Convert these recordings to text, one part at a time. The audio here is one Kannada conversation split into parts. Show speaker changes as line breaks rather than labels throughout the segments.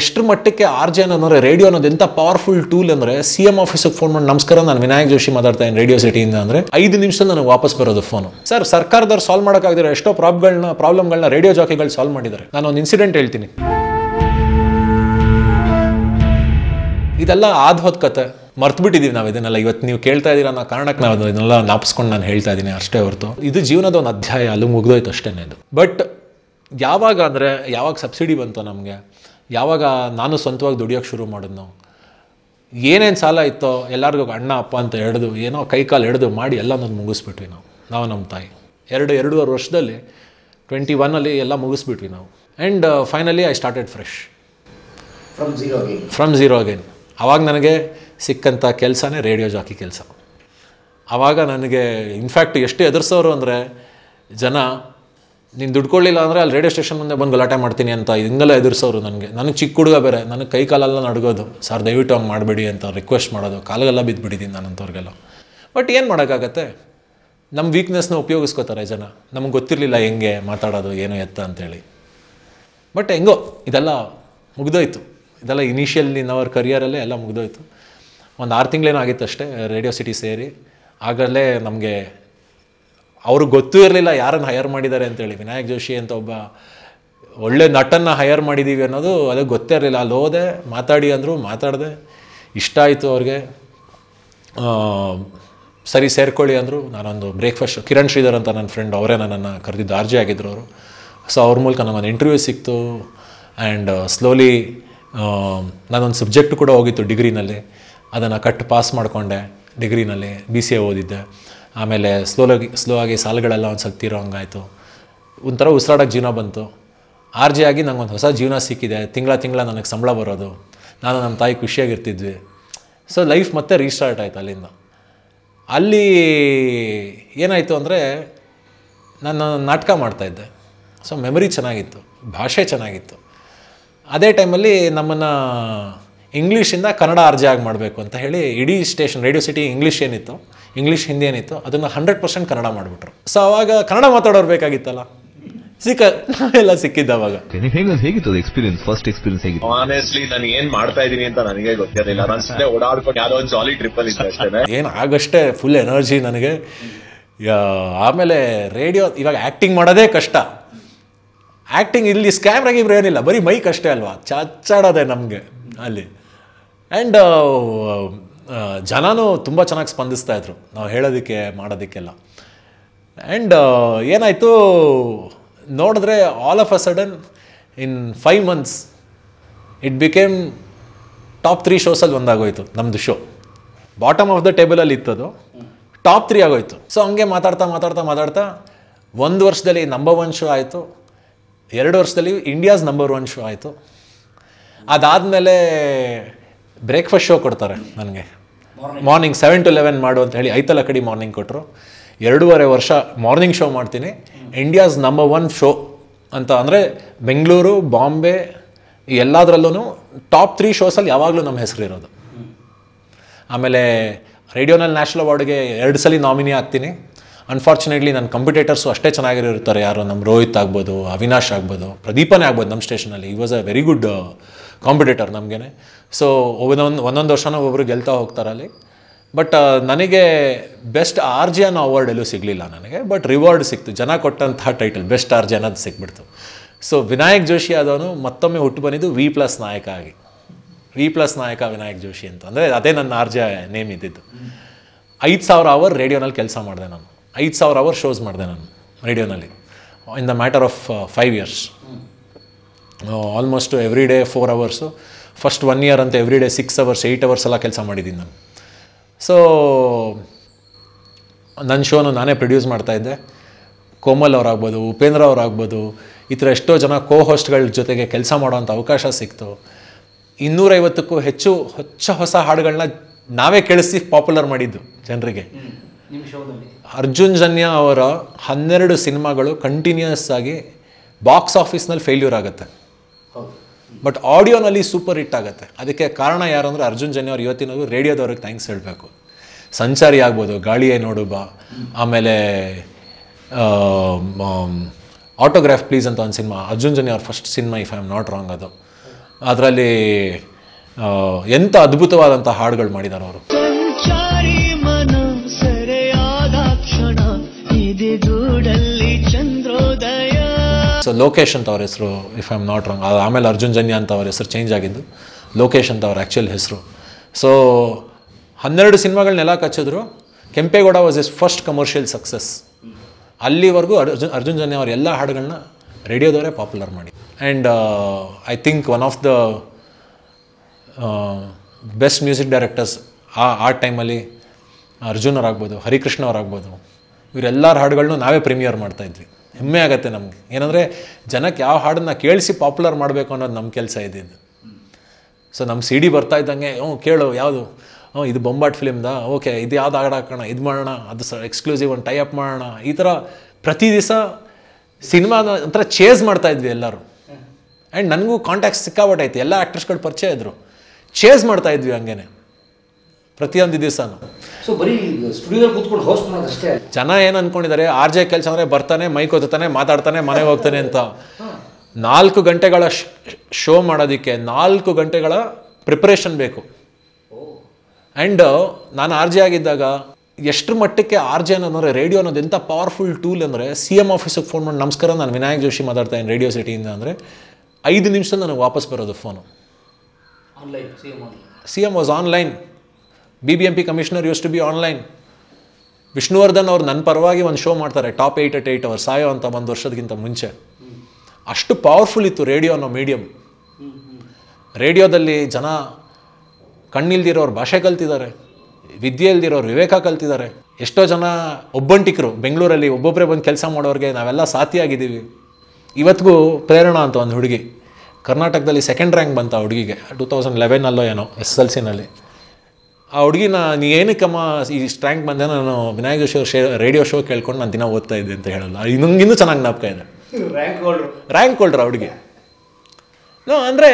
ಎಷ್ಟರ ಮಟ್ಟಕ್ಕೆ ಆರ್ ಜೆ ಅಂದರೆ ರೇಡಿಯೋ ಅನ್ನೋದು ಎಂತ ಪವರ್ಫುಲ್ ಟೂಲ್ ಅಂದರೆ ಸಿ ಎಂ ಆಫೀಸಿಗೆ ಫೋನ್ ಮಾಡಿ ನಮಸ್ಕಾರ ನಾನು ವಿನಾಯಕ್ ಜೋಶಿ ಮಾತಾಡ್ತಾ ಇದ್ದೀನಿ ರೇಡಿಯೋ ಸಿಟಿಯಿಂದ ಅಂದರೆ ಐದು ನಿಮಿಷದಲ್ಲಿ ನನಗೆ ವಾಪಸ್ ಬರೋದು ಫೋನು ಸರ್ ಸರ್ಕಾರದವ್ರು ಸಾಲ್ವ್ ಮಾಡೋಕ್ಕಾಗದಿರೋ ಎಷ್ಟೋ ಪ್ರಾಬ್ಲಮ್ಗಳನ್ನ ಪ್ರಾಬ್ಲಮ್ಗಳನ್ನ ರೇಡಿಯೋ ಜಾಕಿಗಳು ಸಾಲ್ವ್ ಮಾಡಿದ್ದಾರೆ ನಾನು ಒಂದು ಇನ್ಸಿಡೆಂಟ್ ಹೇಳ್ತೀನಿ ಇದೆಲ್ಲ ಆದ ಹೋದ ಕತೆ ಮರ್ತ್ಬಿಟ್ಟಿದ್ದೀವಿ ನಾವು ಇದನ್ನೆಲ್ಲ ಇವತ್ತು ನೀವು ಕೇಳ್ತಾ ಇದ್ದೀರಾ ಅನ್ನೋ ಕಾರಣಕ್ಕೆ ನಾವು ಇದನ್ನೆಲ್ಲ ನಾಪಿಸ್ಕೊಂಡು ನಾನು ಹೇಳ್ತಾ ಇದ್ದೀನಿ ಅಷ್ಟೇ ಹೊರತು ಇದು ಜೀವನದ ಒಂದು ಅಧ್ಯಾಯ ಅಲ್ಲಿ ಮುಗ್ದೋಯ್ತು ಅಷ್ಟೇ ಇದು ಬಟ್ ಯಾವಾಗ ಅಂದರೆ ಯಾವಾಗ ಸಬ್ಸಿಡಿ ಬಂತು ನಮಗೆ ಯಾವಾಗ ನಾನು ಸ್ವಂತವಾಗಿ ದುಡಿಯೋಕ್ಕೆ ಶುರು ಮಾಡಿದ್ನೋ ಏನೇನು ಸಾಲ ಇತ್ತೋ ಎಲ್ಲರಿಗೂ ಅಣ್ಣ ಅಪ್ಪ ಅಂತ ಹಿಡಿದು ಏನೋ ಕೈ ಕಾಲು ಹಿಡಿದು ಮಾಡಿ ಎಲ್ಲ ನಾನು ಮುಗಿಸ್ಬಿಟ್ವಿ ನಾವು ನಾವು ನಮ್ಮ ತಾಯಿ ಎರಡು ಎರಡೂವರೆ ವರ್ಷದಲ್ಲಿ ಟ್ವೆಂಟಿ ಒನ್ನಲ್ಲಿ ಎಲ್ಲ ಮುಗಿಸ್ಬಿಟ್ವಿ ನಾವು and finally I started fresh from zero again from zero again ಆವಾಗ ನನಗೆ ಸಿಕ್ಕಂಥ ಕೆಲಸನೇ ರೇಡಿಯೋ ಜಾಕಿ ಕೆಲಸ ಆವಾಗ ನನಗೆ ಇನ್ಫ್ಯಾಕ್ಟ್ ಎಷ್ಟು ಎದುರಿಸೋರು ಅಂದರೆ ಜನ ನೀನು ದುಡ್ಕೊಳ್ಳಿಲ್ಲ ಅಂದರೆ ಅಲ್ಲಿ ರೇಡಿಯೋ ಸ್ಟೇಷನ್ ಮುಂದೆ ಬಂದು ಗಲಾಟೆ ಮಾಡ್ತೀನಿ ಅಂತ ಹಿಂಗೆಲ್ಲ ಎದುರಿಸೋರು ನನಗೆ ನನಗೆ ಚಿಕ್ಕ ಹುಡುಗ ಬೇರೆ ನನಗೆ ಕೈ ಕಾಲೆಲ್ಲ ನಡಗೋದು ಸರ್ ದಯವಿಟ್ಟು ಹಂಗೆ ಮಾಡಬೇಡಿ ಅಂತ ರಿಕ್ವೆಸ್ಟ್ ಮಾಡೋದು ಕಾಲಗೆಲ್ಲ ಬಿದ್ದುಬಿಟ್ಟಿದ್ದೀನಿ ನಾನು ಅಂಥವ್ರಿಗೆಲ್ಲ ಬಟ್ ಏನು ಮಾಡೋಕ್ಕಾಗತ್ತೆ ನಮ್ಮ ವೀಕ್ನೆಸ್ನ ಉಪಯೋಗಿಸ್ಕೋತಾರೆ ಜನ ನಮ್ಗೆ ಗೊತ್ತಿರಲಿಲ್ಲ ಹೆಂಗೆ ಮಾತಾಡೋದು ಏನು ಎತ್ತ ಅಂತೇಳಿ ಬಟ್ ಹೆಂಗೋ ಇದೆಲ್ಲ ಮುಗ್ದೋಯ್ತು ಇದೆಲ್ಲ ಇನಿಷಿಯಲ್ ಇನ್ ಅವರ್ ಕರಿಯರಲ್ಲೇ ಎಲ್ಲ ಮುಗ್ದೋಯ್ತು ಒಂದು ಆರು ತಿಂಗಳೇನೋ ಆಗಿತ್ತು ಅಷ್ಟೇ ರೇಡಿಯೋ ಸಿಟಿ ಸೇರಿ ಆಗಲೇ ನಮಗೆ ಅವ್ರಿಗೆ ಗೊತ್ತೂ ಇರಲಿಲ್ಲ ಯಾರನ್ನು ಹೈಯರ್ ಮಾಡಿದ್ದಾರೆ ಅಂತೇಳಿ ವಿನಾಯಕ್ ಜೋಶಿ ಅಂತ ಒಬ್ಬ ಒಳ್ಳೆ ನಟನ್ನು ಹೈಯರ್ ಮಾಡಿದ್ದೀವಿ ಅನ್ನೋದು ಅದಕ್ಕೆ ಗೊತ್ತೇ ಇರಲಿಲ್ಲ ಅಲ್ಲಿ ಹೋದೆ ಮಾತಾಡಿ ಅಂದರು ಮಾತಾಡಿದೆ ಇಷ್ಟ ಆಯಿತು ಅವ್ರಿಗೆ ಸರಿ ಸೇರ್ಕೊಳ್ಳಿ ಅಂದರು ನಾನೊಂದು ಬ್ರೇಕ್ಫಾಸ್ಟ್ ಕಿರಣ್ ಶ್ರೀಧರ್ ಅಂತ ನನ್ನ ಫ್ರೆಂಡ್ ಅವರೇ ನನ್ನನ್ನು ಕರೆದಿದ್ದು ಆರ್ಜಿ ಆಗಿದ್ರು ಅವರು ಸೊ ಅವ್ರ ಮೂಲಕ ನಮ್ಮನ್ನು ಇಂಟರ್ವ್ಯೂ ಸಿಕ್ತು ಆ್ಯಂಡ್ ಸ್ಲೋಲಿ ನಾನೊಂದು ಸಬ್ಜೆಕ್ಟ್ ಕೂಡ ಹೋಗಿತ್ತು ಡಿಗ್ರಿನಲ್ಲಿ ಅದನ್ನು ಕಟ್ ಪಾಸ್ ಮಾಡಿಕೊಂಡೆ ಡಿಗ್ರಿನಲ್ಲಿ ಬಿ ಸಿ ಎ ಓದಿದ್ದೆ ಆಮೇಲೆ ಸ್ಲೋಲಾಗಿ ಸ್ಲೋ ಆಗಿ ಸಾಲುಗಳೆಲ್ಲ ಒಂದು ಸಕ್ತಿ ಇರೋ ಹಂಗಾಯ್ತು ಒಂಥರ ಉಸಿರಾಡೋಕ್ಕೆ ಜೀವನ ಬಂತು ಆರ್ ಜಿ ಆಗಿ ನಂಗೊಂದು ಹೊಸ ಜೀವನ ಸಿಕ್ಕಿದೆ ತಿಂಗಳ ತಿಂಗಳ ನನಗೆ ಸಂಬಳ ಬರೋದು ನಾನು ನಮ್ಮ ತಾಯಿ ಖುಷಿಯಾಗಿರ್ತಿದ್ವಿ ಸೊ ಲೈಫ್ ಮತ್ತೆ ರೀಸ್ಟಾರ್ಟ್ ಆಯಿತು ಅಲ್ಲಿಂದ ಅಲ್ಲಿ ಏನಾಯಿತು ಅಂದರೆ ನಾನು ನಾಟಕ ಮಾಡ್ತಾಯಿದ್ದೆ ಸೊ ಮೆಮೊರಿ ಚೆನ್ನಾಗಿತ್ತು ಭಾಷೆ ಚೆನ್ನಾಗಿತ್ತು ಅದೇ ಟೈಮಲ್ಲಿ ನಮ್ಮನ್ನು ಇಂಗ್ಲೀಷಿಂದ ಕನ್ನಡ ಆಗಿ ಮಾಡಬೇಕು ಅಂತ ಹೇಳಿ ಇಡೀ ಸ್ಟೇಷನ್ ರೇಡಿಯೋ ಸಿಟಿ ಇಂಗ್ಲೀಷ್ ಏನಿತ್ತು ಇಂಗ್ಲೀಷ್ ಹಿಂದಿ ಏನಿತ್ತು ಅದನ್ನು ಹಂಡ್ರೆಡ್ ಪರ್ಸೆಂಟ್ ಕನ್ನಡ ಮಾಡಿಬಿಟ್ರು ಸೊ ಅವಾಗ ಕನ್ನಡ ಮಾತಾಡೋರು ಬೇಕಾಗಿತ್ತಲ್ಲ ಸಿಕ್ಕ ಎಲ್ಲ ಸಿಕ್ಕಿದ್ದ ಅವಾಗ ಹೇಗಿತ್ತು ಎಕ್ಸ್ಪೀರಿಯನ್ಸ್ ಫಸ್ಟ್ ಎಕ್ಸ್ಪೀರಿಯನ್ಸ್ ಹೇಗಿತ್ತು ಆನೆಸ್ಟ್ಲಿ ನಾನು ಏನ್ ಮಾಡ್ತಾ ಇದೀನಿ ಅಂತ ನನಗೆ ಗೊತ್ತಿರಲಿಲ್ಲ ನಾನು ಸುಮ್ಮನೆ ಓಡಾಡ್ಕೊಂಡು ಯಾವುದೋ ಒಂದು ಜಾಲಿ ಟ್ರಿಪ್ ಅಲ್ಲಿ ಏನು ಆಗಷ್ಟೇ ಫುಲ್ ಎನರ್ಜಿ ನನಗೆ ಆಮೇಲೆ ರೇಡಿಯೋ ಇವಾಗ ಆಕ್ಟಿಂಗ್ ಮಾಡೋದೇ ಕಷ್ಟ ಆ್ಯಕ್ಟಿಂಗ್ ಇಲ್ಲಿ ಸ್ಕ್ಯಾಮ್ ಆಗಿಬ್ರು ಏನಿಲ್ಲ ಬರೀ ಮೈಕ್ ಅಷ್ಟೇ ಅಲ್ವಾ ಚಾಚಾಡೋದೆ ನಮಗೆ ಅಲ್ಲಿ ಆ್ಯಂಡ್ ಜನನೂ ತುಂಬ ಚೆನ್ನಾಗಿ ಸ್ಪಂದಿಸ್ತಾ ಇದ್ರು ನಾವು ಹೇಳೋದಕ್ಕೆ ಮಾಡೋದಕ್ಕೆಲ್ಲ ಆ್ಯಂಡ್ ಏನಾಯಿತು ನೋಡಿದ್ರೆ all of a sudden in five months it became top three ಶೋಸಲ್ಲಿ ಒಂದಾಗೋಯ್ತು ನಮ್ಮದು ಶೋ ಬಾಟಮ್ ಆಫ್ ದ ಟೇಬಲಲ್ಲಿ ಇತ್ತದು ಟಾಪ್ ತ್ರೀ ಆಗೋಯ್ತು ಸೊ ಹಂಗೆ ಮಾತಾಡ್ತಾ ಮಾತಾಡ್ತಾ ಮಾತಾಡ್ತಾ ಒಂದು ವರ್ಷದಲ್ಲಿ ನಂಬರ್ ಒನ್ ಶೋ ಆಯಿತು ಎರಡು ವರ್ಷದಲ್ಲಿ ಇಂಡಿಯಾಸ್ ನಂಬರ್ ಒನ್ ಶೋ ಆಯಿತು ಅದಾದಮೇಲೆ ಬ್ರೇಕ್ಫಾಸ್ಟ್ ಶೋ ಕೊಡ್ತಾರೆ ನನಗೆ ಮಾರ್ನಿಂಗ್ ಸೆವೆನ್ ಟು ಲೆವೆನ್ ಮಾಡು ಅಂತ ಹೇಳಿ ಐತಲ ಕಡೆ ಮಾರ್ನಿಂಗ್ ಕೊಟ್ಟರು ಎರಡೂವರೆ ವರ್ಷ ಮಾರ್ನಿಂಗ್ ಶೋ ಮಾಡ್ತೀನಿ ಇಂಡಿಯಾಸ್ ನಂಬರ್ ಒನ್ ಶೋ ಅಂತ ಅಂದರೆ ಬೆಂಗಳೂರು ಬಾಂಬೆ ಎಲ್ಲದರಲ್ಲೂ ಟಾಪ್ ತ್ರೀ ಶೋಸಲ್ಲಿ ಯಾವಾಗಲೂ ನಮ್ಮ ಹೆಸರು ಇರೋದು ಆಮೇಲೆ ರೇಡಿಯೋನಲ್ಲಿ ನ್ಯಾಷನಲ್ ಅವಾರ್ಡ್ಗೆ ಎರಡು ಸಲ ನಾಮಿನಿ ಆಗ್ತೀನಿ ಅನ್ಫಾರ್ಚುನೇಟ್ಲಿ ನನ್ನ ಕಂಪಿಟೇಟರ್ಸು ಅಷ್ಟೇ ಚೆನ್ನಾಗಿರುತ್ತಾರೆ ಯಾರು ನಮ್ಮ ರೋಹಿತ್ ಆಗ್ಬೋದು ಅವಿನಾಶ್ ಆಗ್ಬೋದು ಪ್ರದೀಪನೇ ಆಗ್ಬೋದು ನಮ್ಮ ಸ್ಟೇಷನಲ್ಲಿ ಈ was a very good competitor ನಮಗೇನೆ ಸೊ ಒಂದೊಂದು ಒಂದೊಂದು ವರ್ಷನೂ ಒಬ್ಬರು ಗೆಲ್ತಾ ಹೋಗ್ತಾರಲ್ಲಿ ಬಟ್ ನನಗೆ ಬೆಸ್ಟ್ ಆರ್ ಜೆ ಅನ್ನೋ ಅವಾರ್ಡ್ ಎಲ್ಲೂ ಸಿಗಲಿಲ್ಲ ನನಗೆ ಬಟ್ ರಿವಾರ್ಡ್ ಸಿಕ್ತು ಜನ ಕೊಟ್ಟಂತಹ ಟೈಟಲ್ ಬೆಸ್ಟ್ ಆರ್ ಜೆ ಅನ್ನೋದು ಸಿಕ್ಬಿಡ್ತು ಸೊ ವಿನಾಯಕ್ ಜೋಶಿ ಆದವನು ಮತ್ತೊಮ್ಮೆ ಹುಟ್ಟು ಬಂದಿದ್ದು ವಿ ಪ್ಲಸ್ ನಾಯಕ ಆಗಿ ವಿ ಪ್ಲಸ್ ನಾಯಕ ವಿನಾಯಕ್ ಜೋಶಿ ಅಂತ ಅಂದರೆ ಅದೇ ನನ್ನ ಆರ್ ಜೆ ನೇಮ್ ಇದ್ದಿದ್ದು ಐದು ಸಾವಿರ ಅವರ್ ರೇಡಿಯೋನಲ್ಲಿ ಕೆಲಸ ಮಾಡಿದೆ ನಾನು ಐದು ಸಾವಿರ ಅವರ್ ಶೋಸ್ ಮಾಡಿದೆ ನಾನು ರೇಡಿಯೋನಲ್ಲಿ in the matter of five years almost every day four hours first one year ಅಂತ every day six hours eight hours ಎಲ್ಲ ಕೆಲಸ ಮಾಡಿದ್ದೀನಿ ನಾನು ಸೊ ನನ್ನ ಶೋನು ನಾನೇ ಪ್ರೊಡ್ಯೂಸ್ ಮಾಡ್ತಾ ಇದ್ದೆ ಕೋಮಲ್ ಅವರಾಗ್ಬೋದು ಉಪೇಂದ್ರ ಅವರಾಗ್ಬೋದು ಈ ಥರ ಎಷ್ಟೋ ಜನ ಕೋ ಹೋಸ್ಟ್ಗಳ ಜೊತೆಗೆ ಕೆಲಸ ಮಾಡೋವಂಥ ಅವಕಾಶ ಸಿಕ್ತು ಇನ್ನೂರೈವತ್ತಕ್ಕೂ ಹೆಚ್ಚು ಹೊಚ್ಚ ಹೊಸ ಹಾಡುಗಳನ್ನ ನಾವೇ ಕೇಳಿಸಿ ಪಾಪ್ಯುಲರ್ ಮಾಡಿದ್ದು ಜನರಿಗೆ ಅರ್ಜುನ್ ಜನ್ಯ ಅವರ ಹನ್ನೆರಡು ಸಿನಿಮಾಗಳು ಕಂಟಿನ್ಯೂಸ್ ಆಗಿ ಬಾಕ್ಸ್ ಆಫೀಸ್ನಲ್ಲಿ ಫೇಲ್ಯೂರ್ ಆಗುತ್ತೆ ಬಟ್ ಆಡಿಯೋನಲ್ಲಿ ಸೂಪರ್ ಹಿಟ್ ಆಗುತ್ತೆ ಅದಕ್ಕೆ ಕಾರಣ ಯಾರು ಅಂದರೆ ಅರ್ಜುನ್ ಜನ್ಯ ಅವ್ರು ಇವತ್ತಿನವರು ರೇಡಿಯೋದವ್ರಿಗೆ ಥ್ಯಾಂಕ್ಸ್ ಹೇಳಬೇಕು ಸಂಚಾರಿ ಆಗ್ಬೋದು ಗಾಳಿಯೇ ನೋಡು ಬಾ ಆಮೇಲೆ ಆಟೋಗ್ರಾಫ್ ಪ್ಲೀಸ್ ಅಂತ ಒಂದು ಸಿನಿಮಾ ಅರ್ಜುನ್ ಜನ್ಯ ಅವ್ರ first cinema if I am not wrong ಅದು ಅದರಲ್ಲಿ ಎಂಥ ಅದ್ಭುತವಾದಂಥ ಹಾಡುಗಳು ಮಾಡಿದ್ದಾರೆ ಅವರು ಸೊ ಲೋಕೇಶ್ ಅಂತ ಅವ್ರ ಹೆಸರು if I am not wrong ಅದು ಆಮೇಲೆ ಅರ್ಜುನ್ ಜನ್ಯ ಅಂತ ಅವ್ರ ಹೆಸರು ಚೇಂಜ್ ಆಗಿದ್ದು ಲೋಕೇಶ್ ಅಂತ ಅವ್ರ ಆ್ಯಕ್ಚುಯಲ್ ಹೆಸರು ಸೊ ಹನ್ನೆರಡು ಸಿನಿಮಾಗಳನ್ನೆಲ್ಲ ಕಚ್ಚಿದ್ರು Kempegowda was is first commercial success ಅಲ್ಲಿವರೆಗೂ ಅರ್ಜುನ್ ಅರ್ಜುನ್ ಜನ್ಯ ಅವ್ರ ಎಲ್ಲ ಹಾಡುಗಳನ್ನ ರೇಡಿಯೋದವರೇ ಪಾಪ್ಯುಲರ್ ಮಾಡಿ and I think one of the best music directors ಆ ಆ ಟೈಮಲ್ಲಿ ಅರ್ಜುನ್ ಅವರಾಗ್ಬೋದು ಹರಿಕೃಷ್ಣ ಅವರಾಗ್ಬೋದು ಇವರೆಲ್ಲರ ಹಾಡುಗಳನ್ನೂ ನಾವೇ ಪ್ರೀಮಿಯರ್ ಮಾಡ್ತಾಯಿದ್ವಿ ಹೆಮ್ಮೆ ಆಗತ್ತೆ ನಮಗೆ ಏನಂದರೆ ಜನಕ್ಕೆ ಯಾವ ಹಾಡನ್ನ ಕೇಳಿಸಿ ಪಾಪ್ಯುಲರ್ ಮಾಡಬೇಕು ಅನ್ನೋದು ನಮ್ಮ ಕೆಲಸ ಇದು ಸೊ ನಮ್ಮ ಸಿ ಡಿ ಬರ್ತಾ ಇದ್ದಂಗೆ ಹ್ಞೂ ಕೇಳು ಯಾವುದು ಹ್ಞೂ ಇದು ಬೊಂಬಾಟ್ ಫಿಲಿಮ್ದ ಓಕೆ ಇದು ಯಾವ್ದು ಹಾಕೋಣ ಇದು ಮಾಡೋಣ ಅದು ಸ ಎಕ್ಸ್ಕ್ಲೂಸಿವ್ ಒಂದು ಟೈ ಅಪ್ ಮಾಡೋಣ ಈ ಥರ ಪ್ರತಿ ದಿವಸ ಸಿನಿಮಾದ ಒಂಥರ ಚೇಸ್ ಇದ್ವಿ ಎಲ್ಲರೂ ಆ್ಯಂಡ್ ನನಗೂ ಕಾಂಟ್ಯಾಕ್ಟ್ ಸಿಕ್ಕಾಬಟ್ಟಾಯ್ತು ಎಲ್ಲ ಆ್ಯಕ್ಟ್ರೆಸ್ಗಳು ಪರಿಚಯ ಇದ್ದರು ಚೇಸ್ ಇದ್ವಿ ಹಂಗೇನೆ ಪ್ರತಿಯೊಂದು ದಿವಸನೂ ಸೊ ಬರೀ ಸ್ಟುಡಿಯೋದಲ್ಲಿ ಕೂತ್ಕೊಂಡು ಹೋಸ್ಟ್ ಮಾಡೋದು ಜನ ಏನು ಅನ್ಕೊಂಡಿದ್ದಾರೆ ಆರ್ ಜೆ ಕೆಲಸ ಅಂದರೆ ಬರ್ತಾನೆ ಮೈಕ್ ಓದುತ್ತಾನೆ ಮಾತಾಡ್ತಾನೆ ಮನೆಗೆ ಹೋಗ್ತಾನೆ ಅಂತ ನಾಲ್ಕು ಗಂಟೆಗಳ ಶೋ ಮಾಡೋದಕ್ಕೆ ನಾಲ್ಕು ಗಂಟೆಗಳ ಪ್ರಿಪ್ರೇಷನ್ ಬೇಕು ಆ್ಯಂಡ್ ನಾನು ಆರ್ ಜೆ ಆಗಿದ್ದಾಗ ಎಷ್ಟು ಮಟ್ಟಕ್ಕೆ ಆರ್ ಜೆ ಅನ್ನೋದಂದರೆ ರೇಡಿಯೋ ಅನ್ನೋದು ಎಂಥ ಪವರ್ಫುಲ್ ಟೂಲ್ ಅಂದರೆ ಸಿ ಎಮ್ ಆಫೀಸಿಗೆ ಫೋನ್ ಮಾಡಿ ನಮಸ್ಕಾರ ನಾನು ವಿನಾಯಕ್ ಜೋಶಿ ಮಾತಾಡ್ತಾ ಇದ್ದೀನಿ ರೇಡಿಯೋ ಸಿಟಿಯಿಂದ ಅಂದರೆ ಐದು ನಿಮಿಷದಲ್ಲಿ ನನಗೆ ವಾಪಸ್ ಬರೋದು phone C M was online B B M P commissioner use to be online Vishnuvardhan ಅವ್ರು ನನ್ನ ಪರವಾಗಿ ಒಂದು ಶೋ ಮಾಡ್ತಾರೆ top eight at eight hour ಸಾಯೋ ಅಂತ ಒಂದು ವರ್ಷದಕ್ಕಿಂತ ಮುಂಚೆ ಅಷ್ಟು ಪವರ್ಫುಲ್ ಇತ್ತು ರೇಡಿಯೋ ಅನ್ನೋ ಮೀಡಿಯಮ್ ರೇಡಿಯೋದಲ್ಲಿ ಜನ ಕಣ್ಣಿಲ್ದಿರೋರು ಭಾಷೆ ಕಲ್ತಿದ್ದಾರೆ ವಿದ್ಯೆ ಇಲ್ದಿರೋರು ವಿವೇಕ ಕಲ್ತಿದ್ದಾರೆ ಎಷ್ಟೋ ಜನ ಒಬ್ಬಂಟಿಕರು ಬೆಂಗಳೂರಲ್ಲಿ ಒಬ್ಬೊಬ್ಬರೇ ಬಂದು ಕೆಲಸ ಮಾಡೋರಿಗೆ ನಾವೆಲ್ಲ ಸಾಥಿಯಾಗಿದ್ದೀವಿ ಇವತ್ತಿಗೂ ಪ್ರೇರಣಾ ಅಂತ ಒಂದು ಹುಡುಗಿ ಕರ್ನಾಟಕದಲ್ಲಿ ಸೆಕೆಂಡ್ ರ್ಯಾಂಕ್ ಬಂತ ಹುಡುಗಿಗೆ ಟೂ ತೌಸಂಡ್ ಲೆವೆನಲ್ಲೋ ಏನೋ ಎಸ್ ಎಲ್ ಸಿನಲ್ಲಿ ಆ ಹುಡುಗಿನ ನೀ ಏನಕ್ಕಮ್ಮ ಈ ಸ್ಟ್ರ್ಯಾಂಕ್ ಬಂದೆ ನಾನು ವಿನಾಯಕ ಶೋ ಶೇ ರೇಡಿಯೋ ಶೋ ಕೇಳ್ಕೊಂಡು ನಾನು ದಿನ ಓದ್ತಾ ಇದ್ದೆ ಅಂತ ಹೇಳಲ್ಲ ಇನ್ನೊಂದು ಇನ್ನೂ ಚೆನ್ನಾಗಿ ಜ್ಞಾಪಕ ಇದೆ ರ್ಯಾಂಕ್ ಹೋಲ್ಡ್ರು ರ್ಯಾಂಕ್ ಹುಡುಗಿ ನೋ ಅಂದರೆ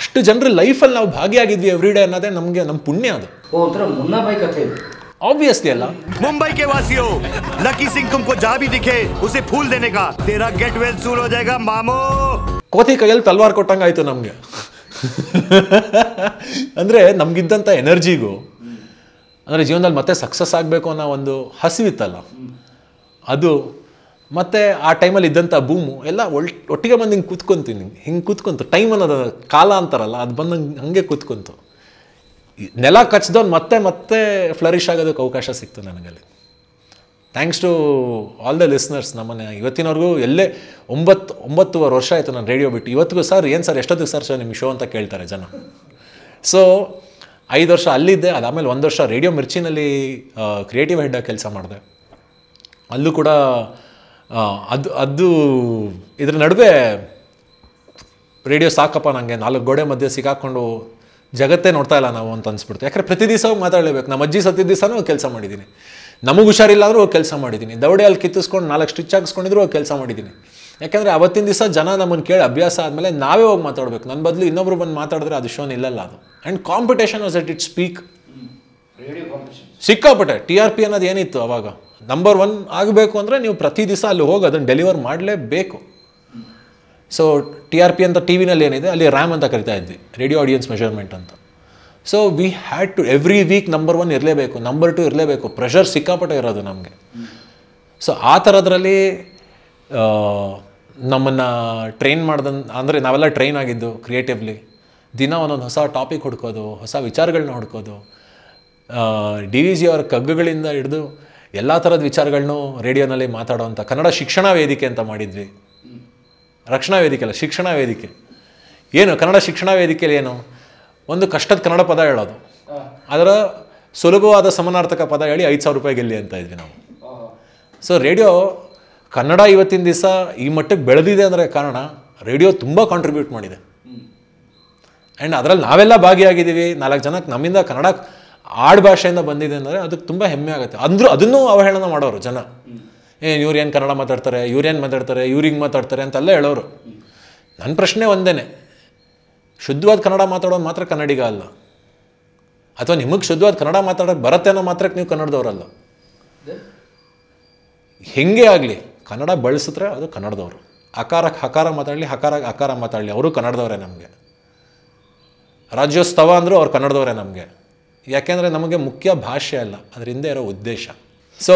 ಅಷ್ಟು ಜನರ ಲೈಫಲ್ಲಿ ನಾವು ಭಾಗಿಯಾಗಿದ್ವಿ ಎವ್ರಿ ಡೇ ಅನ್ನೋದೇ ನಮಗೆ ನಮ್ಮ ಪುಣ್ಯ ಅದು ಒಂಥರ ಮುನ್ನಾಬಾಯಿ ಕಥೆ ಆಬ್ವಿಯಸ್ಲಿ ಅಲ್ಲ ಮುಂಬೈ ಕೆ ವಾಸಿಯೋ ಲಕ್ಕಿ ಸಿಂಗ್ ತುಮಕೋ ಜಾಬಿ ದಿಖೆ ಉಸೆ ಫೂಲ್ ದೇನೆ ಕಾ ತೇರಾ ಗೆಟ್ ವೆಲ್ ಸೂರ್ ಹೋ ಜಾಯೇಗಾ ಮಾಮೋ ಕೋತಿ ಕೈಯಲ್ಲಿ ತಲ್ವಾರ್ ಕೊಟ್ಟಂಗೆ ಆಯಿತು ನಮಗೆ ಅಂದರೆ ನಮಗಿದ್ದಂಥ ಎನರ್ಜಿಗೂ ಅಂದರೆ ಜೀವನದಲ್ಲಿ ಮತ್ತೆ ಸಕ್ಸಸ್ ಆಗಬೇಕು ಅನ್ನೋ ಒಂದು ಹಸಿವಿತ್ತಲ್ಲ ಅದು ಮತ್ತೆ ಆ ಟೈಮಲ್ಲಿ ಇದ್ದಂಥ ಭೂಮು ಎಲ್ಲ ಒಳ್ ಒಟ್ಟಿಗೆ ಬಂದು ಹಿಂಗೆ ಕೂತ್ಕೊಂತೀನಿ ಹಿಂಗೆ ಕೂತ್ಕೊಂತು ಟೈಮ್ ಅನ್ನೋದು ಕಾಲ ಅಂತಾರಲ್ಲ ಅದು ಬಂದಂಗೆ ಹಂಗೆ ಕೂತ್ಕೊಂತು ನೆಲ ಕಚ್ದವ್ನು ಮತ್ತೆ ಮತ್ತೆ ಫ್ಲರಿಶ್ ಆಗೋದಕ್ಕೆ ಅವಕಾಶ ಸಿಕ್ತು ನನಗಲ್ಲಿ thanks to all the listeners ನಮ್ಮನೆ ಇವತ್ತಿನವರೆಗೂ ಎಲ್ಲೇ ಒಂಬತ್ತು ಒಂಬತ್ತುವರೆ ವರ್ಷ ಆಯಿತು ನಾನು ರೇಡಿಯೋ ಬಿಟ್ಟು ಇವತ್ತಿಗೂ ಸರ್ ಏನು ಸರ್ ಎಷ್ಟೊತ್ತಿಗೆ ಸರ್ ಸರ್ ನಿಮ್ಮ ಶೋ ಅಂತ ಕೇಳ್ತಾರೆ ಜನ ಸೊ ಐದು ವರ್ಷ ಅಲ್ಲಿದ್ದೆ ಅದಾದಮೇಲೆ ಒಂದು ವರ್ಷ ರೇಡಿಯೋ ಮಿರ್ಚಿನಲ್ಲಿ ಕ್ರಿಯೇಟಿವ್ ಹೆಡ್ಡಾಗಿ ಕೆಲಸ ಮಾಡಿದೆ ಅಲ್ಲೂ ಕೂಡ ಅದು ಅದು ಇದ್ರ ನಡುವೆ ರೇಡಿಯೋ ಸಾಕಪ್ಪ ನನಗೆ ನಾಲ್ಕು ಗೋಡೆ ಮಧ್ಯೆ ಸಿಕ್ಕಾಕೊಂಡು ಜಗತ್ತೇ ನೋಡ್ತಾ ಇಲ್ಲ ನಾವು ಅಂತ ಅನ್ಸ್ಬಿಡ್ತು ಯಾಕಂದರೆ ಪ್ರತಿ ದಿವಸ ಮಾತಾಡಲೇಬೇಕು ನಮ್ಮ ಅಜ್ಜಿ ಸತ್ತಿದ್ದ ದಿವಸನೂ ಕೆಲಸ ಮಾಡಿದ್ದೀನಿ ನಮಗೆ ಹುಷಾರಿಲ್ಲ ಆದರೂ ಕೆಲಸ ಮಾಡಿದ್ದೀನಿ ದೌಡೆ ಅಲ್ಲಿ ಕಿತ್ತಿಸ್ಕೊಂಡು ನಾಲ್ಕು ಸ್ಟಿಚ್ ಹಾಕಿಸ್ಕೊಂಡಿದ್ರು ಕೆಲಸ ಮಾಡಿದ್ದೀನಿ ಯಾಕೆಂದರೆ ಅವತ್ತಿನ ದಿವಸ ಜನ ನಮ್ಮನ್ನು ಕೇಳಿ ಅಭ್ಯಾಸ ಆದಮೇಲೆ ನಾವೇ ಹೋಗಿ ಮಾತಾಡಬೇಕು ನನ್ನ ಬದಲು ಇನ್ನೊಬ್ರು ಬಂದು ಮಾತಾಡಿದ್ರೆ ಅದು ಶೋನ್ ಇಲ್ಲಲ್ಲ ಅದು and competition was at it speak ಸಿಕ್ಕಾಪಟ್ಟೆ ಟಿ ಆರ್ ಪಿ ಅನ್ನೋದು ಏನಿತ್ತು ಅವಾಗ ನಂಬರ್ ಒನ್ ಆಗಬೇಕು ಅಂದರೆ ನೀವು ಪ್ರತಿ ದಿವಸ ಅಲ್ಲಿ ಹೋಗಿ ಅದನ್ನು ಡೆಲಿವರ್ ಮಾಡಲೇಬೇಕು ಸೊ ಟಿ ಆರ್ ಪಿ ಅಂತ ಟಿ ವಿನಲ್ಲಿ ಏನಿದೆ ಅಲ್ಲಿ ರ್ಯಾಮ್ ಅಂತ ಕರಿತಾ ಇದ್ವಿ ರೇಡಿಯೋ ಆಡಿಯನ್ಸ್ ಮೆಷರ್ಮೆಂಟ್ ಅಂತ so we had to every week number one ಇರಲೇಬೇಕು ನಂಬರ್ ಟು ಇರಲೇಬೇಕು ಪ್ರೆಷರ್ ಸಿಕ್ಕಾಪಟ್ಟೆ ಇರೋದು ನಮಗೆ ಸೊ ಆ ಥರದ್ರಲ್ಲಿ ನಮ್ಮನ್ನು ಟ್ರೈನ್ ಮಾಡ್ದ ಅಂದರೆ ನಾವೆಲ್ಲ ಟ್ರೈನ್ ಆಗಿದ್ದು ಕ್ರಿಯೇಟಿವ್ಲಿ ದಿನ ಒಂದೊಂದು ಹೊಸ ಟಾಪಿಕ್ ಹುಡ್ಕೋದು ಹೊಸ ವಿಚಾರಗಳನ್ನ ಹುಡ್ಕೋದು ಡಿ ವಿ ಜಿ ಅವರ ಕಗ್ಗುಗಳಿಂದ ಹಿಡಿದು ಎಲ್ಲ ಥರದ ವಿಚಾರಗಳನ್ನೂ ರೇಡಿಯೋನಲ್ಲಿ ಮಾತಾಡೋವಂಥ ಕನ್ನಡ ಶಿಕ್ಷಣ ವೇದಿಕೆ ಅಂತ ಮಾಡಿದ್ವಿ ರಕ್ಷಣಾ ವೇದಿಕೆ ಅಲ್ಲ ಶಿಕ್ಷಣ ವೇದಿಕೆ ಏನು ಕನ್ನಡ ಶಿಕ್ಷಣ ವೇದಿಕೆಯಲ್ಲಿ ಏನು ಒಂದು ಕಷ್ಟದ ಕನ್ನಡ ಪದ ಹೇಳೋದು ಅದರ ಸುಲಭವಾದ ಸಮನಾರ್ಥಕ ಪದ ಹೇಳಿ ಐದು ಸಾವಿರ ರೂಪಾಯಿ ಗೆಲ್ಲಿ ಅಂತ ಇದ್ವಿ ನಾವು ಸೊ ರೇಡಿಯೋ ಕನ್ನಡ ಇವತ್ತಿನ ದಿವಸ ಈ ಮಟ್ಟಕ್ಕೆ ಬೆಳೆದಿದೆ ಅಂದರೆ ಕಾರಣ ರೇಡಿಯೋ ತುಂಬ ಕಾಂಟ್ರಿಬ್ಯೂಟ್ ಮಾಡಿದೆ ಆ್ಯಂಡ್ ಅದರಲ್ಲಿ ನಾವೆಲ್ಲ ಭಾಗಿಯಾಗಿದ್ದೀವಿ ನಾಲ್ಕು ಜನಕ್ಕೆ ನಮ್ಮಿಂದ ಕನ್ನಡ ಭಾಷೆಯಿಂದ ಬಂದಿದೆ ಅಂದರೆ ಅದಕ್ಕೆ ತುಂಬ ಹೆಮ್ಮೆ ಆಗುತ್ತೆ ಅಂದರೂ ಅದನ್ನೂ ಅವಹೇಳನ ಮಾಡೋರು ಜನ ಏನು ಇವ್ರು ಏನು ಕನ್ನಡ ಮಾತಾಡ್ತಾರೆ ಇವ್ರು ಏನು ಮಾತಾಡ್ತಾರೆ ಇವ್ರಿಗೆ ಮಾತಾಡ್ತಾರೆ ಅಂತೆಲ್ಲ ಹೇಳೋರು ನನ್ನ ಪ್ರಶ್ನೆ ಒಂದೇ ಶುದ್ಧವಾದ ಕನ್ನಡ ಮಾತಾಡೋದು ಮಾತ್ರ ಕನ್ನಡಿಗ ಅಲ್ಲ ಅಥವಾ ನಿಮಗೆ ಶುದ್ಧವಾದ ಕನ್ನಡ ಮಾತಾಡೋಕೆ ಬರತ್ತೆ ಅನ್ನೋ ಮಾತ್ರಕ್ಕೆ ನೀವು ಕನ್ನಡದವರಲ್ಲ ಹೆಂಗೆ ಆಗಲಿ ಕನ್ನಡ ಬಳಸಿದ್ರೆ ಅದು ಕನ್ನಡದವರು ಅಕಾರಕ್ಕೆ ಹಕಾರ ಮಾತಾಡಲಿ ಹಕಾರ ಅಕಾರ ಮಾತಾಡಲಿ ಅವರು ಕನ್ನಡದವರೇ ನಮಗೆ ರಾಜ್ಯೋತ್ಸವ ಅಂದರು ಅವ್ರು ಕನ್ನಡದವರೇ ನಮಗೆ ಯಾಕೆಂದರೆ ನಮಗೆ ಮುಖ್ಯ ಭಾಷೆ ಅಲ್ಲ ಅದ್ರ ಹಿಂದೆ ಇರೋ ಉದ್ದೇಶ ಸೊ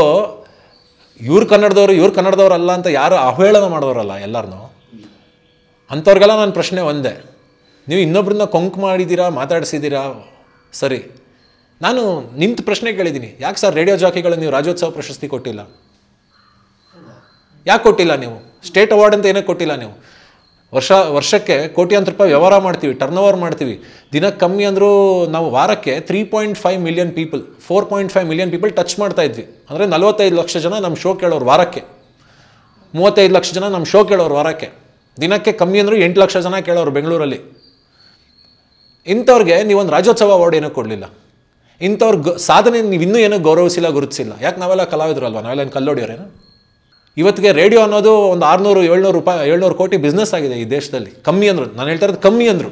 ಇವ್ರು ಕನ್ನಡದವರು ಇವ್ರು ಅಲ್ಲ ಅಂತ ಯಾರು ಅವಹೇಳನ ಮಾಡೋರಲ್ಲ ಎಲ್ಲರನ್ನೂ ಅಂಥವ್ರಿಗೆಲ್ಲ ನಾನು ಪ್ರಶ್ನೆ ಒಂದೇ ನೀವು ಇನ್ನೊಬ್ಬರನ್ನ ಕೊಂಕ್ ಮಾಡಿದ್ದೀರಾ ಮಾತಾಡಿಸಿದ್ದೀರಾ ಸರಿ ನಾನು ನಿಂತು ಪ್ರಶ್ನೆ ಕೇಳಿದ್ದೀನಿ ಯಾಕೆ ಸರ್ ರೇಡಿಯೋ ಜಾಕಿಗಳು ನೀವು ರಾಜ್ಯೋತ್ಸವ ಪ್ರಶಸ್ತಿ ಕೊಟ್ಟಿಲ್ಲ ಯಾಕೆ ಕೊಟ್ಟಿಲ್ಲ ನೀವು ಸ್ಟೇಟ್ ಅವಾರ್ಡ್ ಅಂತ ಏನಕ್ಕೆ ಕೊಟ್ಟಿಲ್ಲ ನೀವು ವರ್ಷ ವರ್ಷಕ್ಕೆ ಕೋಟ್ಯಾಂತರ ರೂಪಾಯಿ ವ್ಯವಹಾರ ಮಾಡ್ತೀವಿ ಟರ್ನ್ ಓವರ್ ಮಾಡ್ತೀವಿ ದಿನಕ್ಕೆ ಕಮ್ಮಿ ಅಂದರೂ ನಾವು ವಾರಕ್ಕೆ three point five million people four point five million people touch ಮಾಡ್ತಾ ಇದ್ವಿ ಅಂದರೆ ನಲವತ್ತೈದು ಲಕ್ಷ ಜನ ನಮ್ಮ ಶೋ ಕೇಳೋರು ವಾರಕ್ಕೆ ಮೂವತ್ತೈದು ಲಕ್ಷ ಜನ ನಮ್ಮ ಶೋ ಕೇಳೋರು ವಾರಕ್ಕೆ ದಿನಕ್ಕೆ ಕಮ್ಮಿ ಅಂದರೂ ಎಂಟು ಲಕ್ಷ ಜನ ಕೇಳೋರು ಬೆಂಗಳೂರಲ್ಲಿ ಇಂಥವ್ರಿಗೆ ನೀವೊಂದು ರಾಜ್ಯೋತ್ಸವ ಅವಾರ್ಡ್ ಏನೂ ಕೊಡಲಿಲ್ಲ ಇಂಥವ್ರ ಗ ಸಾಧನೆ ನೀವು ಇನ್ನೂ ಏನೂ ಗೌರವಿಸಿಲ್ಲ ಗುರುತಿಸಿಲ್ಲ ಯಾಕೆ ನಾವೆಲ್ಲ ಕಲಾವಿದ್ರು ಅಲ್ವಾ ನಾವೆಲ್ಲ ಏನು ಇವತ್ತಿಗೆ ರೇಡಿಯೋ ಅನ್ನೋದು ಒಂದು ಆರುನೂರು ಏಳ್ನೂರು ರೂಪಾಯಿ ಏಳ್ನೂರು ಕೋಟಿ ಬಿಸ್ನೆಸ್ ಆಗಿದೆ ಈ ದೇಶದಲ್ಲಿ ಕಮ್ಮಿ ಅಂದರು ನಾನು ಹೇಳ್ತಾ ಇರೋದು ಕಮ್ಮಿ ಅಂದರು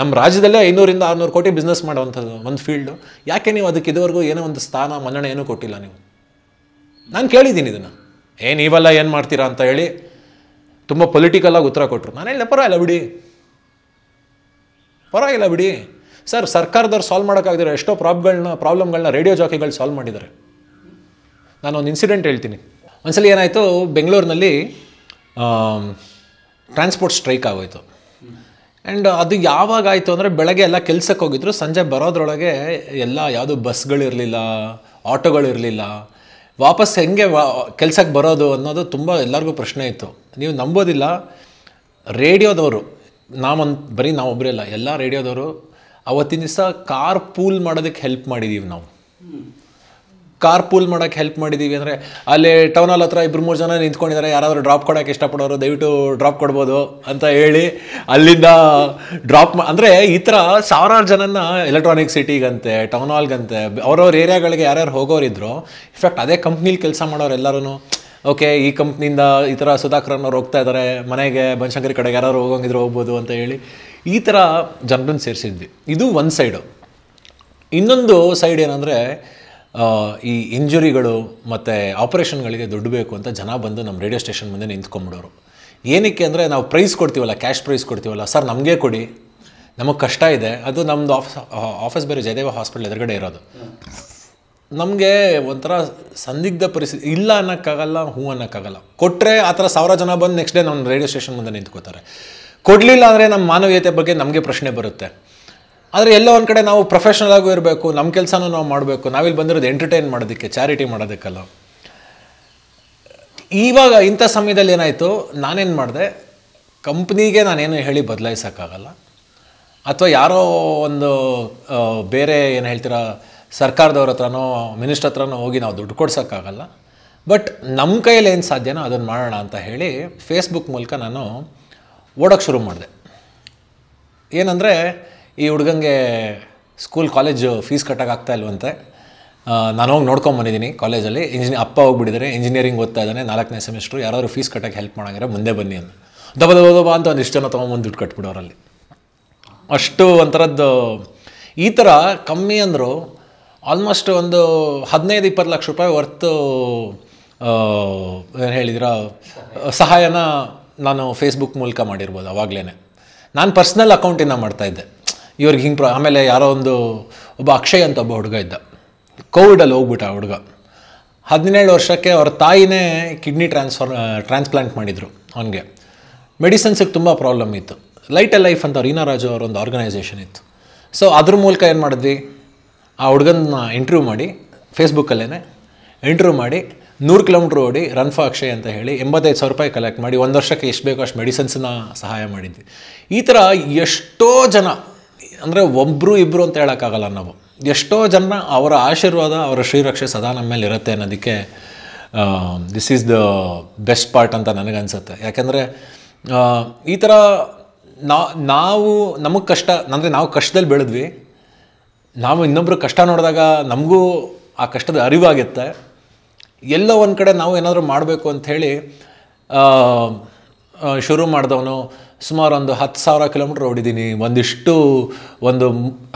ನಮ್ಮ ರಾಜ್ಯದಲ್ಲೇ ಐನೂರಿಂದ ಆರುನೂರು ಕೋಟಿ ಬಿಸ್ನೆಸ್ ಮಾಡುವಂಥದ್ದು ಒಂದು ಫೀಲ್ಡು ಯಾಕೆ ನೀವು ಅದಕ್ಕೆ ಇದುವರೆಗೂ ಏನೋ ಒಂದು ಸ್ಥಾನ ಮನ್ನಣೆ ಏನೂ ಕೊಟ್ಟಿಲ್ಲ ನೀವು ನಾನು ಕೇಳಿದ್ದೀನಿ ಇದನ್ನು ಏನು ನೀವೆಲ್ಲ ಏನು ಮಾಡ್ತೀರಾ ಅಂತ ಹೇಳಿ ತುಂಬ ಪೊಲಿಟಿಕಲಾಗಿ ಉತ್ತರ ಕೊಟ್ಟರು ನಾನು ಹೇಳಿ ಪರವಾಗಿಲ್ಲ ಬಿಡಿ ಪರವಾಗಿಲ್ಲ ಬಿಡಿ ಸರ್ ಸರ್ಕಾರದವ್ರು ಸಾಲ್ವ್ ಮಾಡೋಕ್ಕಾಗದಿರೋ ಎಷ್ಟೋ ಪ್ರಾಬ್ಗಳನ್ನ ಪ್ರಾಬ್ಲಮ್ಗಳನ್ನ ರೇಡಿಯೋ ಜಾಕಿಗಳು ಸಾಲ್ವ್ ಮಾಡಿದ್ದಾರೆ ನಾನೊಂದು ಇನ್ಸಿಡೆಂಟ್ ಹೇಳ್ತೀನಿ ಒಂದ್ಸಲಿ ಏನಾಯಿತು ಬೆಂಗಳೂರಿನಲ್ಲಿ ಟ್ರಾನ್ಸ್ಪೋರ್ಟ್ ಸ್ಟ್ರೈಕ್ ಆಗೋಯಿತು ಆ್ಯಂಡ್ ಅದು ಯಾವಾಗ ಅಂದರೆ ಬೆಳಗ್ಗೆ ಎಲ್ಲ ಕೆಲಸಕ್ಕೆ ಹೋಗಿದ್ರು ಸಂಜೆ ಬರೋದ್ರೊಳಗೆ ಎಲ್ಲ ಯಾವುದು ಬಸ್ಗಳಿರಲಿಲ್ಲ ಆಟೋಗಳಿರಲಿಲ್ಲ ವಾಪಸ್ ಹೆಂಗೆ ಕೆಲ್ಸಕ್ಕೆ ಬರೋದು ಅನ್ನೋದು ತುಂಬ ಎಲ್ಲರಿಗೂ ಪ್ರಶ್ನೆ ಇತ್ತು ನೀವು ನಂಬೋದಿಲ್ಲ ರೇಡಿಯೋದವರು ಅಂತ ಬರೀ ನಾವೊಬ್ಬರೇ ಅಲ್ಲ ಎಲ್ಲ ರೇಡಿಯೋದವರು ಅವತ್ತಿನ ದಿವಸ ಕಾರ್ ಪೂಲ್ ಮಾಡೋದಕ್ಕೆ ಹೆಲ್ಪ್ ಮಾಡಿದ್ದೀವಿ ನಾವು ಕಾರ್ ಪೂಲ್ ಮಾಡೋಕ್ಕೆ ಹೆಲ್ಪ್ ಮಾಡಿದ್ದೀವಿ ಅಂದರೆ ಅಲ್ಲಿ ಟೌನ್ ಹಾಲ್ ಹತ್ರ ಇಬ್ಬರು ಮೂರು ಜನ ನಿಂತ್ಕೊಂಡಿದ್ದಾರೆ ಯಾರಾದರೂ ಡ್ರಾಪ್ ಕೊಡೋಕೆ ಇಷ್ಟಪಡೋರು ದಯವಿಟ್ಟು ಡ್ರಾಪ್ ಕೊಡ್ಬೋದು ಅಂತ ಹೇಳಿ ಅಲ್ಲಿಂದ ಡ್ರಾಪ್ ಮಾ ಅಂದರೆ ಈ ಥರ ಸಾವಿರಾರು ಜನನ ಎಲೆಕ್ಟ್ರಾನಿಕ್ ಸಿಟಿಗಂತೆ ಟೌನ್ ಹಾಲ್ಗಂತೆ ಅವ್ರವ್ರ ಏರಿಯಾಗಳಿಗೆ ಯಾರ್ಯಾರು ಹೋಗೋರಿದ್ರು ಇನ್ಫ್ಯಾಕ್ಟ್ ಅದೇ ಕಂಪ್ನೀಲಿ ಕೆಲಸ ಮಾಡೋರು ಎಲ್ಲರೂ ಓಕೆ ಈ ಕಂಪ್ನಿಯಿಂದ ಈ ಥರ ಸುಧಾಕರನ್ನವ್ರು ಹೋಗ್ತಾ ಇದ್ದಾರೆ ಮನೆಗೆ ಬನಶಂಕರಿ ಕಡೆಗೆ ಯಾರು ಹೋಗೋಂಗಿದ್ರು ಹೋಗ್ಬೋದು ಅಂತ ಹೇಳಿ ಈ ಥರ ಜನರನ್ನು ಸೇರಿಸಿದ್ವಿ ಇದು ಒಂದು ಸೈಡು ಇನ್ನೊಂದು ಸೈಡ್ ಏನಂದರೆ ಈ ಇಂಜುರಿಗಳು ಮತ್ತು ಆಪರೇಷನ್ಗಳಿಗೆ ದುಡ್ಡು ಬೇಕು ಅಂತ ಜನ ಬಂದು ನಮ್ಮ ರೇಡಿಯೋ ಸ್ಟೇಷನ್ ಮುಂದೆ ನಿಂತ್ಕೊಂಬಿಡೋರು ಏನಕ್ಕೆ ಅಂದರೆ ನಾವು ಪ್ರೈಸ್ ಕೊಡ್ತೀವಲ್ಲ ಕ್ಯಾಶ್ ಪ್ರೈಸ್ ಕೊಡ್ತೀವಲ್ಲ ಸರ್ ನಮಗೆ ಕೊಡಿ ನಮಗೆ ಕಷ್ಟ ಇದೆ ಅದು ನಮ್ಮದು ಆಫೀಸ್ ಆಫೀಸ್ ಬೇರೆ ಜಯದೇವ ಹಾಸ್ಪಿಟಲ್ ಎದುರುಗಡೆ ಇರೋದು ನಮಗೆ ಒಂಥರ ಸಂದಿಗ್ಧ ಪರಿಸ್ಥಿತಿ ಇಲ್ಲ ಅನ್ನೋಕ್ಕಾಗಲ್ಲ ಹೂ ಅನ್ನೋಕ್ಕಾಗಲ್ಲ ಕೊಟ್ಟರೆ ಆ ಥರ ಸಾವಿರ ಜನ ಬಂದು ನೆಕ್ಸ್ಟ್ ಡೇ ನಮ್ಮ ರೇಡಿಯೋ ಸ್ಟೇಷನ್ ಮುಂದೆ ನಿಂತ್ಕೋತಾರೆ ಕೊಡಲಿಲ್ಲ ಅಂದರೆ ನಮ್ಮ ಮಾನವೀಯತೆ ಬಗ್ಗೆ ನಮಗೆ ಪ್ರಶ್ನೆ ಬರುತ್ತೆ ಆದರೆ ಎಲ್ಲೋ ಒಂದು ಕಡೆ ನಾವು ಪ್ರೊಫೆಷನಲ್ ಆಗೂ ಇರಬೇಕು ನಮ್ಮ ಕೆಲಸನೂ ನಾವು ಮಾಡಬೇಕು ನಾವಿಲ್ಲಿ ಬಂದಿರೋದು ಎಂಟರ್ಟೈನ್ ಮಾಡೋದಕ್ಕೆ ಚಾರಿಟಿ ಮಾಡೋದಕ್ಕಲ್ಲ ಇವಾಗ ಇಂಥ ಸಮಯದಲ್ಲಿ ಏನಾಯಿತು ನಾನೇನು ಮಾಡಿದೆ ಕಂಪ್ನಿಗೆ ನಾನೇನು ಹೇಳಿ ಬದಲಾಯಿಸೋಕ್ಕಾಗಲ್ಲ ಅಥವಾ ಯಾರೋ ಒಂದು ಬೇರೆ ಏನು ಹೇಳ್ತೀರಾ ಸರ್ಕಾರದವ್ರ ಹತ್ರನೋ ಮಿನಿಸ್ಟರ್ ಹತ್ರನೋ ಹೋಗಿ ನಾವು ದುಡ್ಡು ಕೊಡ್ಸೋಕ್ಕಾಗಲ್ಲ ಬಟ್ ನಮ್ಮ ಕೈಯಲ್ಲಿ ಏನು ಸಾಧ್ಯನೋ ಅದನ್ನು ಮಾಡೋಣ ಅಂತ ಹೇಳಿ ಫೇಸ್ಬುಕ್ ಮೂಲಕ ನಾನು ಓಡೋಕ್ಕೆ ಶುರು ಮಾಡಿದೆ ಏನಂದರೆ ಈ ಹುಡುಗಂಗೆ ಸ್ಕೂಲ್ ಕಾಲೇಜು ಫೀಸ್ ಆಗ್ತಾ ಇಲ್ವಂತೆ ನಾನು ಹೋಗಿ ನೋಡ್ಕೊಂಬಂದಿದ್ದೀನಿ ಕಾಲೇಜಲ್ಲಿ ಇಂಜಿನಿ ಅಪ್ಪ ಹೋಗ್ಬಿಟ್ಟಿದ್ದಾರೆ ಇಂಜಿನಿಯರಿಂಗ್ ಓದ್ತಾ ಇದ್ದಾನೆ ನಾಲ್ಕನೇ ಸೆಮಿಸ್ಟ್ರು ಯಾರಾದರೂ ಫೀಸ್ ಕಟ್ಟೋಕ್ಕೆ ಹೆಲ್ಪ್ ಮಾಡೋಂಗಿರೋ ಮುಂದೆ ಬನ್ನಿ ಅಂತ ದಬ ದಬ ದಬ ಅಂತ ಒಂದು ಇಷ್ಟನೂ ತೊಗೊಂಬಂದು ದುಡ್ಡು ಕಟ್ಬಿಡೋರಲ್ಲಿ ಅಷ್ಟು ಒಂಥರದ್ದು ಈ ಥರ ಕಮ್ಮಿ ಅಂದರೂ ಆಲ್ಮೋಸ್ಟ್ ಒಂದು ಹದಿನೈದು ಇಪ್ಪತ್ತು ಲಕ್ಷ ರೂಪಾಯಿ ವರ್ತು ಏನು ಹೇಳಿದ್ರ ಸಹಾಯನ ನಾನು ಫೇಸ್ಬುಕ್ ಮೂಲಕ ಮಾಡಿರ್ಬೋದು ಅವಾಗಲೇ ನಾನು ಪರ್ಸ್ನಲ್ ಅಕೌಂಟಿಂದ ಮಾಡ್ತಾಯಿದ್ದೆ ಇವ್ರಿಗೆ ಹಿಂಗೆ ಪ್ರ ಆಮೇಲೆ ಯಾರೋ ಒಂದು ಒಬ್ಬ ಅಕ್ಷಯ್ ಅಂತ ಒಬ್ಬ ಹುಡುಗ ಇದ್ದ ಕೋವಿಡಲ್ಲಿ ಹೋಗ್ಬಿಟ್ಟ ಆ ಹುಡುಗ ಹದಿನೇಳು ವರ್ಷಕ್ಕೆ ಅವ್ರ ತಾಯಿನೇ ಕಿಡ್ನಿ ಟ್ರಾನ್ಸ್ಫರ್ ಟ್ರಾನ್ಸ್ಪ್ಲಾಂಟ್ ಮಾಡಿದರು ಅವನಿಗೆ ಮೆಡಿಸನ್ಸಿಗೆ ತುಂಬ ಪ್ರಾಬ್ಲಮ್ ಇತ್ತು ಲೈಟ್ ಎ ಲೈಫ್ ಅಂತ ರೀನಾ ರಾಜು ಅವರೊಂದು ಆರ್ಗನೈಸೇಷನ್ ಇತ್ತು ಸೊ ಅದ್ರ ಮೂಲಕ ಏನು ಮಾಡಿದ್ವಿ ಆ ಹುಡುಗನ ಇಂಟರ್ವ್ಯೂ ಮಾಡಿ ಫೇಸ್ಬುಕ್ಕಲ್ಲೇ ಇಂಟರ್ವ್ಯೂ ಮಾಡಿ ನೂರು ಕಿಲೋಮೀಟ್ರ್ ಓಡಿ ರನ್ ಫಾ ಅಕ್ಷಯ್ ಅಂತ ಹೇಳಿ ಎಂಬತ್ತೈದು ಸಾವಿರ ರೂಪಾಯಿ ಕಲೆಕ್ಟ್ ಮಾಡಿ ಒಂದು ವರ್ಷಕ್ಕೆ ಎಷ್ಟು ಬೇಕೋ ಅಷ್ಟು ಮೆಡಿಸಿನ್ಸನ್ನ ಸಹಾಯ ಮಾಡಿದ್ವಿ ಈ ಥರ ಎಷ್ಟೋ ಜನ ಅಂದರೆ ಒಬ್ಬರು ಇಬ್ಬರು ಅಂತ ಹೇಳೋಕ್ಕಾಗಲ್ಲ ನಾವು ಎಷ್ಟೋ ಜನ ಅವರ ಆಶೀರ್ವಾದ ಅವರ ಶ್ರೀರಕ್ಷೆ ಸದಾ ನಮ್ಮ ಮೇಲೆ ಇರುತ್ತೆ ಅನ್ನೋದಕ್ಕೆ this is the best part ಅಂತ ನನಗನ್ಸುತ್ತೆ ಯಾಕೆಂದರೆ ಈ ಥರ ನಾವು ನಮಗೆ ಕಷ್ಟ ಅಂದರೆ ನಾವು ಕಷ್ಟದಲ್ಲಿ ಬೆಳೆದ್ವಿ ನಾವು ಇನ್ನೊಬ್ಬರು ಕಷ್ಟ ನೋಡಿದಾಗ ನಮಗೂ ಆ ಕಷ್ಟದ ಅರಿವಾಗುತ್ತೆ ಎಲ್ಲೋ ಒಂದು ಕಡೆ ನಾವು ಏನಾದರೂ ಮಾಡಬೇಕು ಅಂಥೇಳಿ ಶುರು ಮಾಡಿದವನು ಸುಮಾರು ಒಂದು ಹತ್ತು ಸಾವಿರ ಕಿಲೋಮೀಟ್ರ್ ಓಡಿದ್ದೀನಿ ಒಂದಿಷ್ಟು ಒಂದು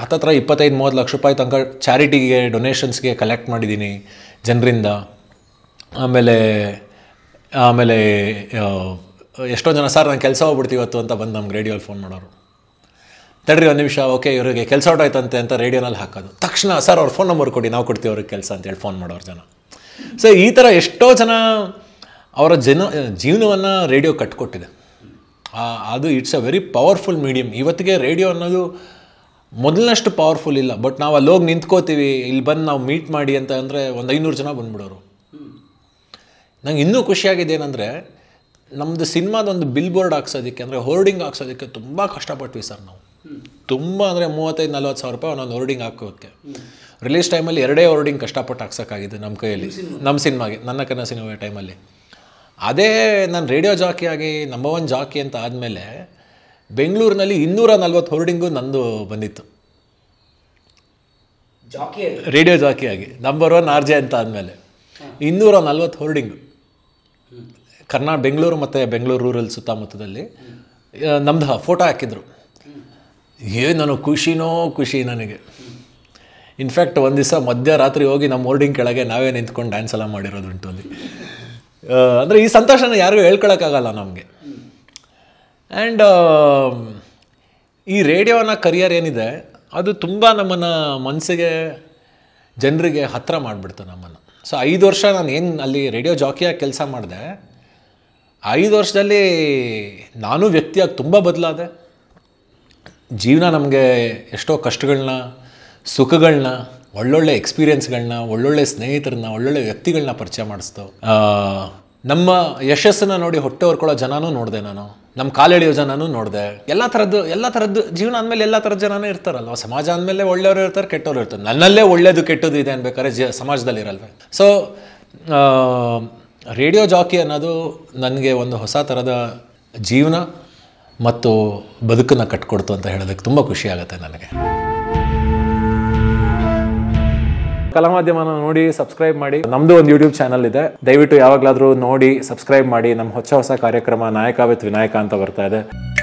ಹತ್ತತ್ರ ಇಪ್ಪತ್ತೈದು ಮೂವತ್ತು ಲಕ್ಷ ರೂಪಾಯಿ ತನಕ ಚಾರಿಟಿಗೆ ಡೊನೇಷನ್ಸ್ಗೆ ಕಲೆಕ್ಟ್ ಮಾಡಿದ್ದೀನಿ ಜನರಿಂದ ಆಮೇಲೆ ಆಮೇಲೆ ಎಷ್ಟೋ ಜನ ಸರ್ ನಾನು ಕೆಲಸ ಹೋಗ್ಬಿಡ್ತೀವತ್ತು ಅಂತ ಬಂದು ನಮ್ಗೆ ರೇಡಿಯೋಲಿ ಫೋನ್ ಮಾಡೋರು ತಡ್ರಿ ಒಂದು ನಿಮಿಷ ಓಕೆ ಇವರಿಗೆ ಕೆಲಸ ಹೊರಟಾಯ್ತಂತೆ ಅಂತ ರೇಡಿಯೋನಲ್ಲಿ ಹಾಕೋದು ತಕ್ಷಣ ಸರ್ ಅವ್ರ ಫೋನ್ ನಂಬರ್ ಕೊಡಿ ನಾವು ಕೊಡ್ತೀವಿ ಅವ್ರಿಗೆ ಕೆಲಸ ಅಂತೇಳಿ ಫೋನ್ ಮಾಡೋರು ಜನ ಸೊ ಈ ಥರ ಎಷ್ಟೋ ಜನ ಅವರ ಜನ ಜೀವನವನ್ನು ರೇಡಿಯೋ ಕಟ್ಕೊಟ್ಟಿದೆ ಅದು it's a very powerful medium ಇವತ್ತಿಗೆ ರೇಡಿಯೋ ಅನ್ನೋದು ಮೊದಲನಷ್ಟು ಪವರ್ಫುಲ್ ಇಲ್ಲ ಬಟ್ ನಾವು ಅಲ್ಲಿ ಹೋಗಿ ನಿಂತ್ಕೋತೀವಿ ಇಲ್ಲಿ ಬಂದು ನಾವು ಮೀಟ್ ಮಾಡಿ ಅಂತ ಅಂದರೆ ಒಂದು ಐನೂರು ಜನ ಬಂದ್ಬಿಡೋರು ನಂಗೆ ಇನ್ನೂ ಖುಷಿಯಾಗಿದೆ ಏನಂದರೆ ನಮ್ಮದು ಸಿನಿಮಾದೊಂದು ಬಿಲ್ ಬೋರ್ಡ್ ಹಾಕ್ಸೋದಕ್ಕೆ ಅಂದರೆ ಹೋರ್ಡಿಂಗ್ ಹಾಕ್ಸೋದಕ್ಕೆ ತುಂಬ ಕಷ್ಟಪಟ್ವಿ ಸರ್ ನಾವು ತುಂಬ ಅಂದರೆ ಮೂವತ್ತೈದು ನಲ್ವತ್ತು ಸಾವಿರ ರೂಪಾಯಿ ಒಂದೊಂದು ಹೋರ್ಡಿಂಗ್ ಹಾಕೋಕ್ಕೆ ರಿಲೀಸ್ ಟೈಮಲ್ಲಿ ಎರಡೇ ಹೋರ್ಡಿಂಗ್ ಕಷ್ಟಪಟ್ಟು ಹಾಕ್ಸೋಕ್ಕಾಗಿದೆ ನಮ್ಮ ಕೈಯಲ್ಲಿ ನಮ್ಮ ಸಿನಿಮಾಗೆ ನನ್ನ ಸಿನಿಮಾ ಟೈಮಲ್ಲಿ ಅದೇ ನಾನು ರೇಡಿಯೋ ಜಾಕಿ ಆಗಿ ನಂಬರ್ ಒನ್ ಜಾಕಿ ಅಂತ ಆದಮೇಲೆ ಬೆಂಗಳೂರಿನಲ್ಲಿ ಇನ್ನೂರ ನಲ್ವತ್ತು ಹೋರ್ಡಿಂಗು ನಂದು ಬಂದಿತ್ತು ರೇಡಿಯೋ ಜಾಕಿ ಆಗಿ ನಂಬರ್ ಒನ್ ಆರ್ ಜೆ ಅಂತ ಆದಮೇಲೆ ಇನ್ನೂರ ನಲ್ವತ್ತು ಹೋರ್ಡಿಂಗು ಕರ್ನಾ ಬೆಂಗಳೂರು ಮತ್ತು ಬೆಂಗಳೂರು ರೂರಲ್ ಸುತ್ತಮುತ್ತದಲ್ಲಿ ನಮ್ದು ಫೋಟೋ ಹಾಕಿದ್ರು ಏ ನಾನು ಖುಷಿನೋ ಖುಷಿ ನನಗೆ ಇನ್ಫ್ಯಾಕ್ಟ್ ಒಂದು ದಿವಸ ಮಧ್ಯರಾತ್ರಿ ಹೋಗಿ ನಮ್ಮ ಓರ್ಡಿಂಗ್ ಕೆಳಗೆ ನಾವೇ ನಿಂತ್ಕೊಂಡು ಡ್ಯಾನ್ಸ್ ಎಲ್ಲ ಮಾಡಿರೋದುಂಟು ಅಲ್ಲಿ ಅಂದರೆ ಈ ಸಂತೋಷನ ಯಾರಿಗೂ ಹೇಳ್ಕೊಳಕ್ಕಾಗಲ್ಲ ನಮಗೆ ಆ್ಯಂಡ್ um, ಈ ರೇಡಿಯೋನ ಕರಿಯರ್ ಏನಿದೆ ಅದು ತುಂಬ ನಮ್ಮನ್ನು ಮನಸ್ಸಿಗೆ ಜನರಿಗೆ ಹತ್ತಿರ ಮಾಡಿಬಿಡ್ತು ನಮ್ಮನ್ನು ಸೊ ಐದು ವರ್ಷ ನಾನು ಏನು ಅಲ್ಲಿ ರೇಡಿಯೋ ಜಾಕಿಯಾಗಿ ಕೆಲಸ ಮಾಡಿದೆ ಐದು ವರ್ಷದಲ್ಲಿ ನಾನು ವ್ಯಕ್ತಿಯಾಗಿ ತುಂಬ ಬದಲಾದೆ ಜೀವನ ನಮಗೆ ಎಷ್ಟೋ ಕಷ್ಟಗಳನ್ನ ಸುಖಗಳನ್ನ ಒಳ್ಳೊಳ್ಳೆ ಎಕ್ಸ್ಪೀರಿಯೆನ್ಸ್ಗಳನ್ನ ಒಳ್ಳೊಳ್ಳೆ ಸ್ನೇಹಿತರನ್ನ ಒಳ್ಳೊಳ್ಳೆ ವ್ಯಕ್ತಿಗಳನ್ನ ಪರಿಚಯ ಮಾಡಿಸ್ತು ನಮ್ಮ ಯಶಸ್ಸನ್ನು ನೋಡಿ ಹೊಟ್ಟೆ ಹೊರ್ಕೊಳ್ಳೋ ಜನನೂ ನೋಡಿದೆ ನಾನು ನಮ್ಮ ಕಾಲೆಳೆಯೋ ಜನನೂ ನೋಡಿದೆ ಎಲ್ಲ ಥರದ್ದು ಎಲ್ಲ ಥರದ್ದು ಜೀವನ ಅಂದಮೇಲೆ ಎಲ್ಲ ಥರದ ಜನನೂ ಇರ್ತಾರಲ್ವ ಸಮಾಜ ಅಂದಮೇಲೆ ಒಳ್ಳೆಯವರು ಇರ್ತಾರೆ ಕೆಟ್ಟವರು ಇರ್ತಾರೆ ನನ್ನಲ್ಲೇ ಒಳ್ಳೆಯದು ಕೆಟ್ಟದ್ದು ಇದೆ ಅನ್ಬೇಕಾದ್ರೆ ಜ ಸಮಾಜದಲ್ಲಿ ಇರಲ್ವೇ ಸೊ ರೇಡಿಯೋ ಜಾಕಿ ಅನ್ನೋದು ನನಗೆ ಒಂದು ಹೊಸ ಥರದ ಜೀವನ ಮತ್ತು ಬದುಕನ್ನು ಕಟ್ಕೊಡ್ತು ಅಂತ ಹೇಳೋದಕ್ಕೆ ತುಂಬ ಖುಷಿಯಾಗುತ್ತೆ ನನಗೆ ಕಲಾ ಮಾಧ್ಯಮನ ನೋಡಿ ಸಬ್ಸ್ಕ್ರೈಬ್ ಮಾಡಿ ನಮ್ದು ಒಂದು ಯೂಟ್ಯೂಬ್ ಚಾನಲ್ ಇದೆ ದಯವಿಟ್ಟು ಯಾವಾಗಲಾದರೂ ನೋಡಿ ಸಬ್ಸ್ಕ್ರೈಬ್ ಮಾಡಿ ನಮ್ಮ ಹೊಸ ಹೊಸ ಕಾರ್ಯಕ್ರಮ ನಾಯಕ ವಿತ್ ವಿನಾಯಕ ಅಂತ ಬರ್ತಾ ಇದೆ